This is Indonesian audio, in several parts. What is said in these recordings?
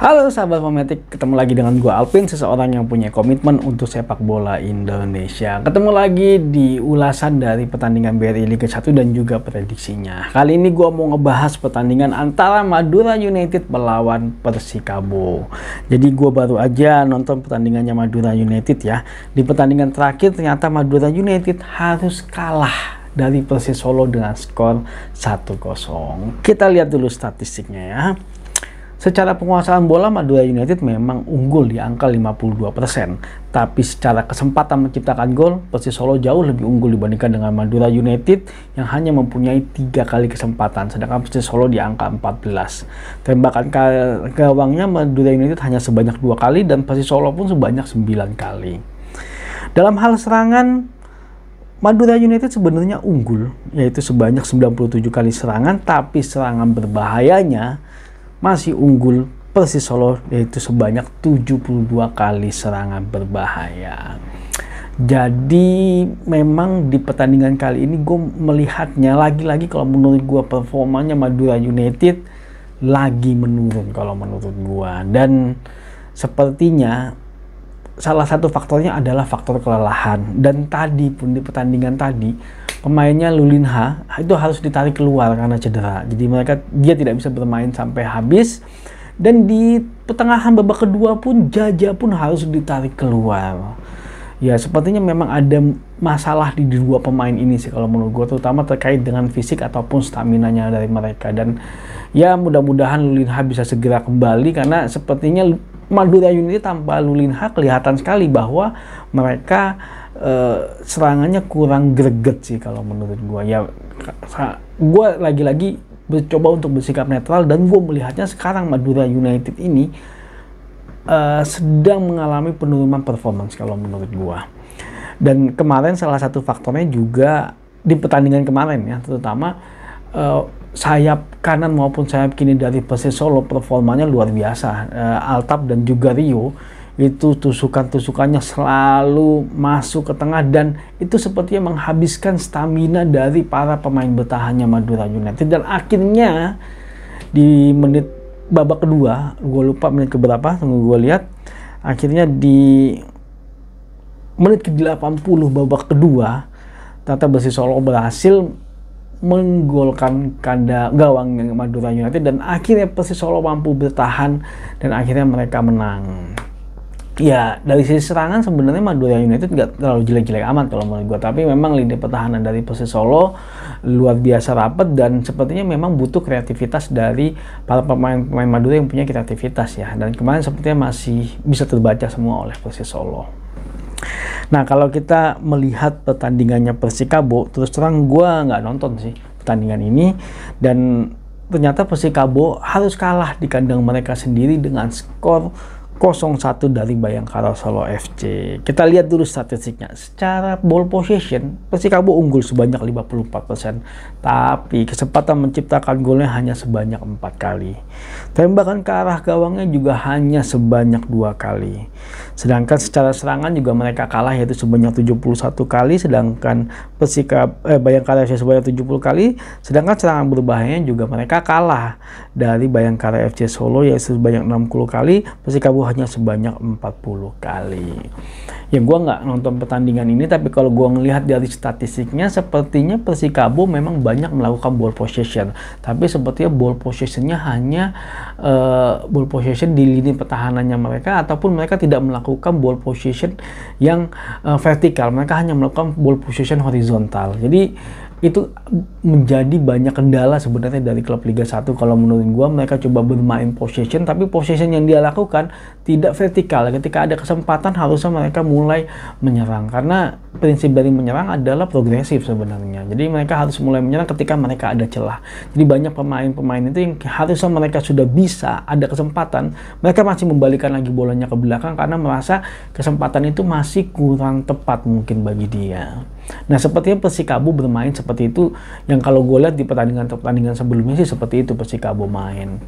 Halo sahabat Fometik, ketemu lagi dengan gue Alvin, seseorang yang punya komitmen untuk sepak bola Indonesia. Ketemu lagi di ulasan dari pertandingan BRI Liga 1 dan juga prediksinya. Kali ini gue mau ngebahas pertandingan antara Madura United melawan Persikabo. Jadi gue baru aja nonton pertandingannya Madura United ya. Di pertandingan terakhir ternyata Madura United harus kalah dari Persis Solo dengan skor 1-0. Kita lihat dulu statistiknya ya. Secara penguasaan bola Madura United memang unggul di angka 52%, tapi secara kesempatan menciptakan gol, Persis Solo jauh lebih unggul dibandingkan dengan Madura United yang hanya mempunyai tiga kali kesempatan, sedangkan Persis Solo di angka 14. Tembakan gawangnya Madura United hanya sebanyak dua kali dan Persis Solo pun sebanyak 9 kali. Dalam hal serangan, Madura United sebenarnya unggul, yaitu sebanyak 97 kali serangan, tapi serangan berbahayanya masih unggul Persis Solo yaitu sebanyak 72 kali serangan berbahaya. Jadi memang di pertandingan kali ini gue melihatnya lagi-lagi kalau menurut gue performanya Madura United lagi menurun kalau menurut gue. Dan sepertinya salah satu faktornya adalah faktor kelelahan. Dan tadi pun di pertandingan tadi pemainnya Lulinha itu harus ditarik keluar karena cedera. Jadi mereka dia tidak bisa bermain sampai habis dan di pertengahan babak kedua pun Jaja pun harus ditarik keluar. Ya sepertinya memang ada masalah di dua pemain ini sih kalau menurut gue terutama terkait dengan fisik ataupun stamina-nya dari mereka dan ya mudah-mudahan Lulinha bisa segera kembali karena sepertinya Madura United tanpa Lulinha kelihatan sekali bahwa mereka uh, serangannya kurang greget sih kalau menurut gue ya gue lagi-lagi mencoba untuk bersikap netral dan gue melihatnya sekarang Madura United ini uh, sedang mengalami penurunan performance kalau menurut gue dan kemarin salah satu faktornya juga di pertandingan kemarin ya terutama uh, sayap kanan maupun sayap kini dari Persis Solo performanya luar biasa uh, Altab dan juga Rio itu tusukan-tusukannya selalu masuk ke tengah dan itu sepertinya menghabiskan stamina dari para pemain bertahannya Madura United dan akhirnya di menit babak kedua gue lupa menit keberapa tunggu gue lihat akhirnya di menit ke-80 babak kedua Tata Besi Solo berhasil menggolkan kanda gawang Madura United dan akhirnya Persis Solo mampu bertahan dan akhirnya mereka menang ya dari sisi serangan sebenarnya Madura United nggak terlalu jelek-jelek amat kalau menurut gue tapi memang lini pertahanan dari Persis Solo luar biasa rapat dan sepertinya memang butuh kreativitas dari para pemain-pemain Madura yang punya kreativitas ya dan kemarin sepertinya masih bisa terbaca semua oleh Persis Solo nah kalau kita melihat pertandingannya Persikabo terus terang gue nggak nonton sih pertandingan ini dan ternyata Persikabo harus kalah di kandang mereka sendiri dengan skor 0 dari Bayangkara Solo FC. Kita lihat dulu statistiknya. Secara ball position, Persikabo unggul sebanyak 54%, tapi kesempatan menciptakan golnya hanya sebanyak 4 kali. Tembakan ke arah gawangnya juga hanya sebanyak 2 kali. Sedangkan secara serangan juga mereka kalah yaitu sebanyak 71 kali, sedangkan Persikab eh, Bayangkara FC sebanyak 70 kali, sedangkan serangan berbahayanya juga mereka kalah dari Bayangkara FC Solo yaitu sebanyak 60 kali, Persikabo hanya sebanyak 40 kali. Ya gue nggak nonton pertandingan ini, tapi kalau gue ngelihat dari statistiknya, sepertinya Persikabo memang banyak melakukan ball possession. Tapi sepertinya ball possessionnya hanya uh, ball possession di lini pertahanannya mereka, ataupun mereka tidak melakukan ball possession yang uh, vertikal. Mereka hanya melakukan ball possession horizontal. Jadi itu menjadi banyak kendala sebenarnya dari klub Liga 1 kalau menurut gua mereka coba bermain possession tapi possession yang dia lakukan tidak vertikal ketika ada kesempatan harusnya mereka mulai menyerang karena prinsip dari menyerang adalah progresif sebenarnya jadi mereka harus mulai menyerang ketika mereka ada celah jadi banyak pemain-pemain itu yang harusnya mereka sudah bisa ada kesempatan mereka masih membalikan lagi bolanya ke belakang karena merasa kesempatan itu masih kurang tepat mungkin bagi dia nah sepertinya Persikabo bermain seperti seperti itu yang kalau gue lihat di pertandingan-pertandingan sebelumnya sih seperti itu Persikabo main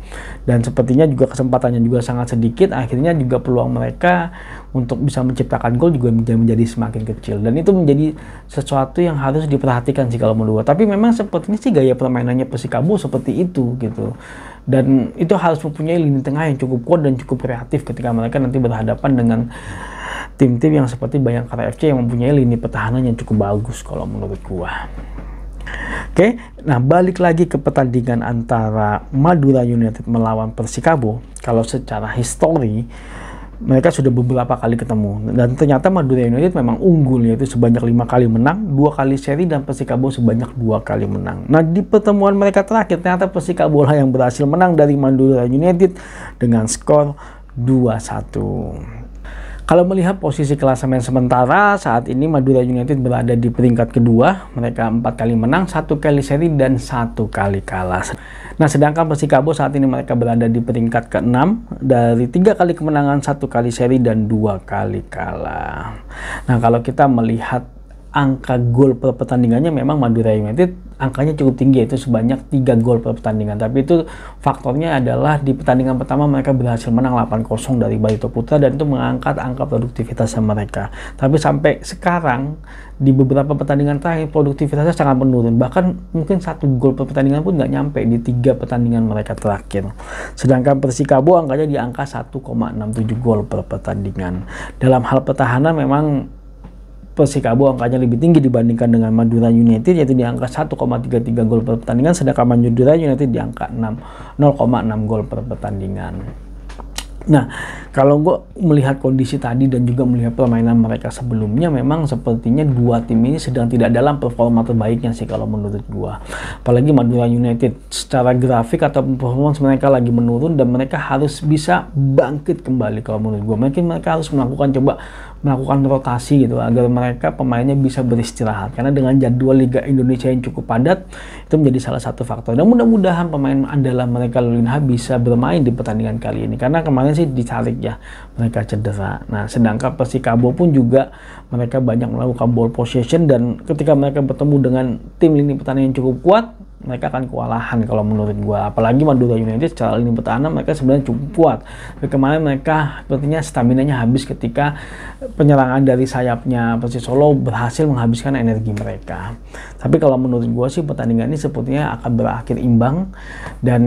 dan sepertinya juga kesempatannya juga sangat sedikit akhirnya juga peluang mereka untuk bisa menciptakan gol juga menjadi semakin kecil dan itu menjadi sesuatu yang harus diperhatikan sih kalau menurut tapi memang sepertinya sih gaya permainannya Persikabo seperti itu gitu dan itu harus mempunyai lini tengah yang cukup kuat dan cukup kreatif ketika mereka nanti berhadapan dengan tim-tim yang seperti banyak Bayangkara FC yang mempunyai lini pertahanan yang cukup bagus kalau menurut gua. Oke, nah balik lagi ke pertandingan antara Madura United melawan Persikabo. Kalau secara histori mereka sudah beberapa kali ketemu dan ternyata Madura United memang unggul yaitu sebanyak lima kali menang, dua kali seri dan Persikabo sebanyak dua kali menang. Nah di pertemuan mereka terakhir ternyata Persikabo lah yang berhasil menang dari Madura United dengan skor 2-1. Kalau melihat posisi klasemen sementara, saat ini Madura United berada di peringkat kedua. Mereka empat kali menang, satu kali seri, dan satu kali kalah. Nah, sedangkan Persikabo saat ini mereka berada di peringkat keenam dari tiga kali kemenangan, satu kali seri, dan dua kali kalah. Nah, kalau kita melihat angka gol per pertandingannya memang Madura United angkanya cukup tinggi yaitu sebanyak 3 gol per pertandingan tapi itu faktornya adalah di pertandingan pertama mereka berhasil menang 8-0 dari Barito Putra dan itu mengangkat angka produktivitasnya mereka tapi sampai sekarang di beberapa pertandingan terakhir produktivitasnya sangat menurun bahkan mungkin satu gol per pertandingan pun nggak nyampe di tiga pertandingan mereka terakhir sedangkan Persikabo angkanya di angka 1,67 gol per pertandingan dalam hal pertahanan memang Persikabo angkanya lebih tinggi dibandingkan dengan Madura United yaitu di angka 1,33 gol per pertandingan sedangkan Madura United di angka 0,6 gol per pertandingan. Nah, kalau gue melihat kondisi tadi dan juga melihat permainan mereka sebelumnya, memang sepertinya dua tim ini sedang tidak dalam performa terbaiknya sih kalau menurut gue. Apalagi Madura United secara grafik atau performance mereka lagi menurun dan mereka harus bisa bangkit kembali kalau menurut gue. Mungkin mereka harus melakukan coba melakukan rotasi gitu agar mereka pemainnya bisa beristirahat karena dengan jadwal Liga Indonesia yang cukup padat itu menjadi salah satu faktor dan mudah-mudahan pemain andalan mereka Lulinha bisa bermain di pertandingan kali ini karena kemarin sih dicari ya mereka cedera nah sedangkan Persikabo pun juga mereka banyak melakukan ball possession dan ketika mereka bertemu dengan tim lini pertandingan yang cukup kuat mereka akan kewalahan kalau menurut gue apalagi Madura United secara lini pertahanan mereka sebenarnya cukup kuat tapi kemarin mereka sepertinya stamina-nya habis ketika penyerangan dari sayapnya Persis Solo berhasil menghabiskan energi mereka tapi kalau menurut gue sih pertandingan ini sepertinya akan berakhir imbang dan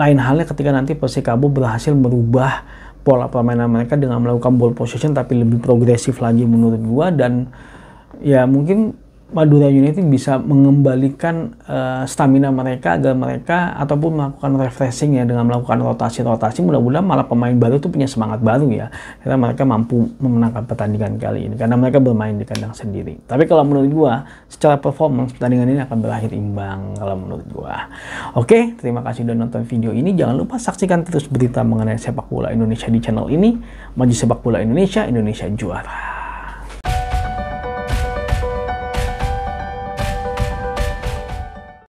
lain halnya ketika nanti Persikabo berhasil merubah pola permainan mereka dengan melakukan ball position tapi lebih progresif lagi menurut gua dan ya mungkin Madura United bisa mengembalikan uh, stamina mereka agar mereka ataupun melakukan refreshing ya dengan melakukan rotasi-rotasi mudah-mudahan malah pemain baru itu punya semangat baru ya karena mereka mampu memenangkan pertandingan kali ini karena mereka bermain di kandang sendiri tapi kalau menurut gua secara performance pertandingan ini akan berakhir imbang kalau menurut gua oke terima kasih sudah nonton video ini jangan lupa saksikan terus berita mengenai sepak bola Indonesia di channel ini maju sepak bola Indonesia Indonesia juara